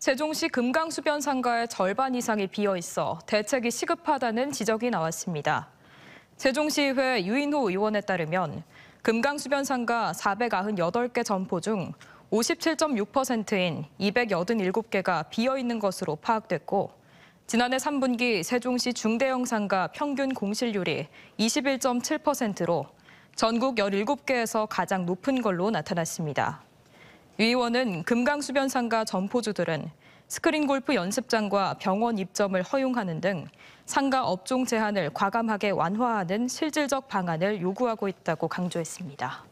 세종시 금강수변 상가의 절반 이상이 비어 있어 대책이 시급하다는 지적이 나왔습니다. 세종시의회 유인호 의원에 따르면 금강수변 상가 498개 점포 중 57.6%인 287개가 비어 있는 것으로 파악됐고 지난해 3분기 세종시 중대형 상가 평균 공실률이 21.7%로 전국 17개에서 가장 높은 걸로 나타났습니다. 유 의원은 금강수변 상가 점포주들은 스크린 골프 연습장과 병원 입점을 허용하는 등 상가 업종 제한을 과감하게 완화하는 실질적 방안을 요구하고 있다고 강조했습니다.